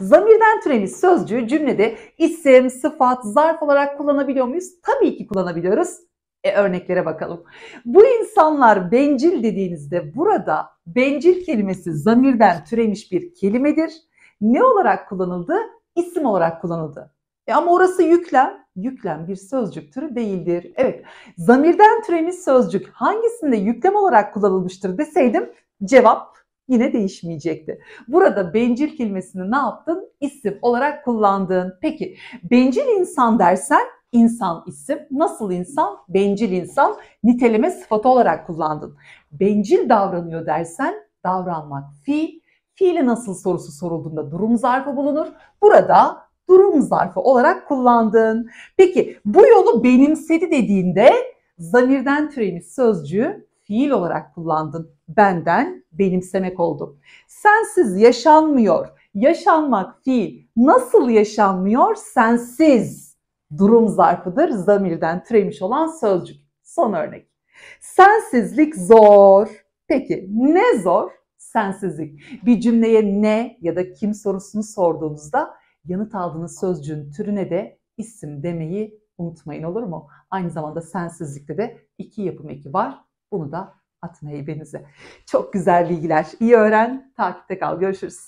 Zamirden türemiş sözcüğü cümlede isim, sıfat, zarf olarak kullanabiliyor muyuz? Tabii ki kullanabiliyoruz. E, örneklere bakalım. Bu insanlar bencil dediğinizde burada bencil kelimesi zamirden türemiş bir kelimedir. Ne olarak kullanıldı? İsim olarak kullanıldı. E ama orası yüklem. Yüklem bir sözcük türü değildir. Evet, zamirden türemiş sözcük hangisinde yüklem olarak kullanılmıştır deseydim cevap yine değişmeyecekti. Burada bencil kelimesini ne yaptın? İsim olarak kullandın. Peki bencil insan dersen insan isim. Nasıl insan? Bencil insan. Niteleme sıfatı olarak kullandın. Bencil davranıyor dersen davranmak fiil. Fiili nasıl sorusu sorulduğunda durum zarfı bulunur. Burada durum zarfı olarak kullandın. Peki bu yolu benimsedi dediğinde zamirden türemiş sözcüğü fiil olarak kullandın. Benden benimsemek oldu. Sensiz yaşanmıyor. Yaşanmak fiil. Nasıl yaşanmıyor? Sensiz. Durum zarfıdır. Zamirden türemiş olan sözcük. Son örnek. Sensizlik zor. Peki ne zor? Sensizlik. Bir cümleye ne ya da kim sorusunu sorduğumuzda yanıt aldığınız sözcüğün türüne de isim demeyi unutmayın olur mu? Aynı zamanda sensizlikte de iki yapım eki var. Bunu da atın heybenizi. Çok güzel bilgiler. İyi öğren, takipte kal. Görüşürüz.